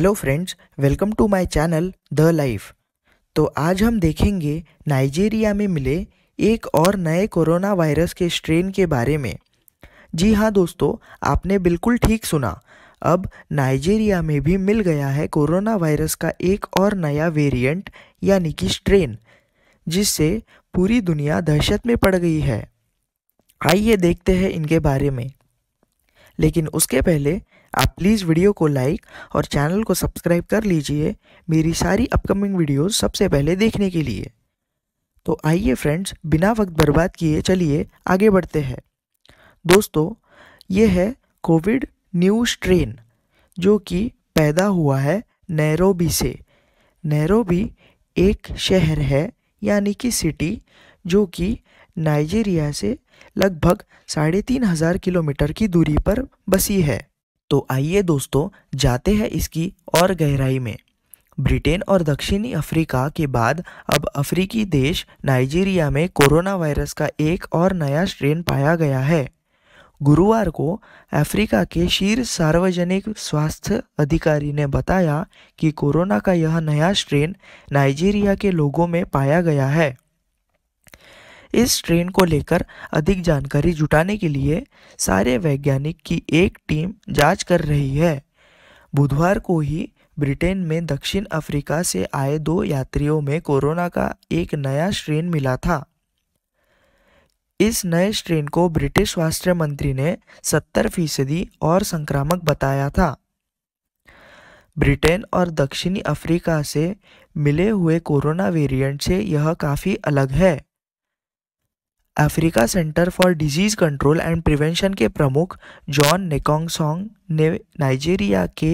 hello friends welcome to my channel the life तो आज हम देखेंगे नाइजीरिया में मिले एक और नए कोरोना वायरस के स्ट्रेन के बारे में जी हाँ दोस्तों आपने बिल्कुल ठीक सुना अब नाइजीरिया में भी मिल गया है कोरोना वायरस का एक और नया वेरिएंट यानी कि स्ट्रेन जिससे पूरी दुनिया दहशत में पड़ गई है आइए देखते हैं इनके बारे में लेकिन उसके पहले आप प्लीज़ वीडियो को लाइक और चैनल को सब्सक्राइब कर लीजिए मेरी सारी अपकमिंग वीडियोस सबसे पहले देखने के लिए तो आइए फ्रेंड्स बिना वक्त बर्बाद किए चलिए आगे बढ़ते हैं दोस्तों ये है कोविड न्यू स्ट्रेन जो कि पैदा हुआ है नैरोबी से नैरोबी एक शहर है यानी कि सिटी जो कि नाइजीरिया से लगभग साढ़े तीन हज़ार किलोमीटर की दूरी पर बसी है तो आइए दोस्तों जाते हैं इसकी और गहराई में ब्रिटेन और दक्षिणी अफ्रीका के बाद अब अफ्रीकी देश नाइजीरिया में कोरोना वायरस का एक और नया स्ट्रेन पाया गया है गुरुवार को अफ्रीका के शीर्ष सार्वजनिक स्वास्थ्य अधिकारी ने बताया कि कोरोना का यह नया स्ट्रेन नाइजीरिया के लोगों में पाया गया है इस ट्रेन को लेकर अधिक जानकारी जुटाने के लिए सारे वैज्ञानिक की एक टीम जांच कर रही है बुधवार को ही ब्रिटेन में दक्षिण अफ्रीका से आए दो यात्रियों में कोरोना का एक नया स्ट्रेन मिला था इस नए स्ट्रेन को ब्रिटिश स्वास्थ्य मंत्री ने 70 फीसदी और संक्रामक बताया था ब्रिटेन और दक्षिणी अफ्रीका से मिले हुए कोरोना वेरिएंट से यह काफ़ी अलग है Africa Centre for Disease Control and Prevention के प्रमुख जॉन नेकोंगसोंग ने नाइजीरिया के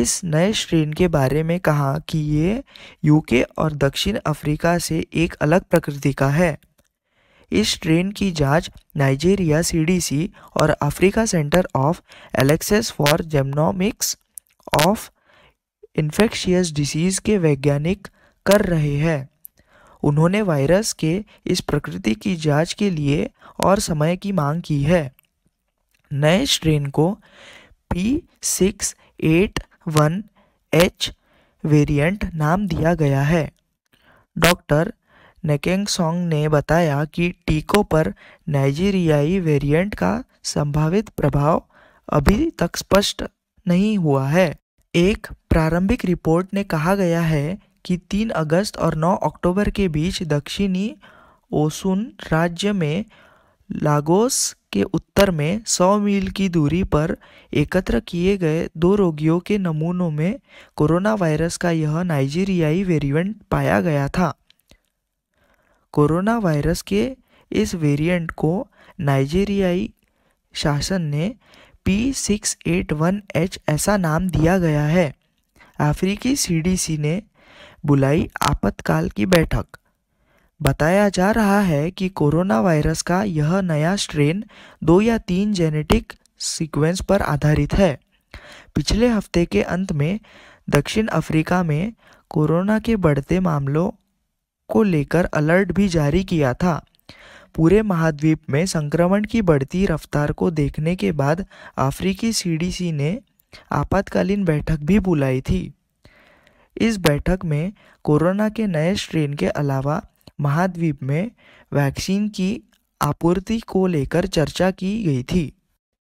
इस नए स्ट्रेन के बारे में कहा कि ये यूके और दक्षिण अफ्रीका से एक अलग प्रकृति का है इस स्ट्रेन की जांच नाइजीरिया सीडीसी और अफ्रीका सेंटर ऑफ एलेक्सेस for Genomics of Infectious Diseases के वैज्ञानिक कर रहे हैं उन्होंने वायरस के इस प्रकृति की जांच के लिए और समय की मांग की है नए स्ट्रेन को P six eight one H variant नाम दिया गया है डॉक्टर नेकेंग सोंग ने बताया कि टीकों पर नाइजीरियाई वेरिएंट का संभावित प्रभाव अभी तक स्पष्ट नहीं हुआ है एक प्रारंभिक रिपोर्ट ने कहा गया है कि 3 अगस्त और 9 अक्टूबर के बीच दक्षिणी ओसुन राज्य में लागोस के उत्तर में 100 मील की दूरी पर एकत्र किए गए दो रोगियों के नमूनों में कोरोना वायरस का यह नाइजीरियाई वेरिएंट पाया गया था कोरोना वायरस के इस वेरिएंट को नाइजीरियाई शासन ने P six eight one H ऐसा नाम दिया गया है अफ्रीकी सीडीसी ने बुलाई आपातकाल की बैठक बताया जा रहा है कि कोरोना वायरस का यह नया स्ट्रेन दो या तीन जेनेटिक सीक्वेंस पर आधारित है पिछले हफ्ते के अंत में दक्षिण अफ्रीका में कोरोना के बढ़ते मामलों को लेकर अलर्ट भी जारी किया था पूरे महाद्वीप में संक्रमण की बढ़ती रफ्तार को देखने के बाद अफ्रीकी सीडीसी ने आपातकालीन बैठक भी बुलाई थी इस बैठक में कोरोना के नए स्ट्रेन के अलावा महाद्वीप में वैक्सीन की आपूर्ति को लेकर चर्चा की गई थी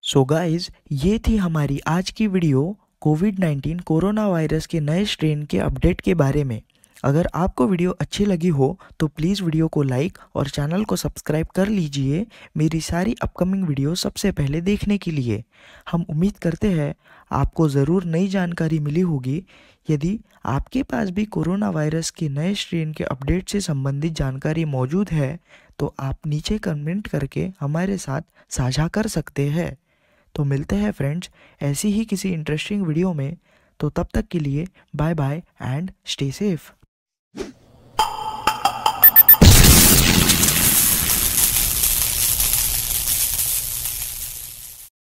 सो so गाइज ये थी हमारी आज की वीडियो कोविड 19 कोरोना वायरस के नए स्ट्रेन के अपडेट के बारे में अगर आपको वीडियो अच्छी लगी हो तो प्लीज़ वीडियो को लाइक और चैनल को सब्सक्राइब कर लीजिए मेरी सारी अपकमिंग वीडियो सबसे पहले देखने के लिए हम उम्मीद करते हैं आपको ज़रूर नई जानकारी मिली होगी यदि आपके पास भी कोरोना वायरस के नए स्ट्रेन के अपडेट से संबंधित जानकारी मौजूद है तो आप नीचे कमेंट करके हमारे साथ साझा कर सकते हैं तो मिलते हैं फ्रेंड्स ऐसी ही किसी इंटरेस्टिंग वीडियो में तो तब तक के लिए bye bye and stay safe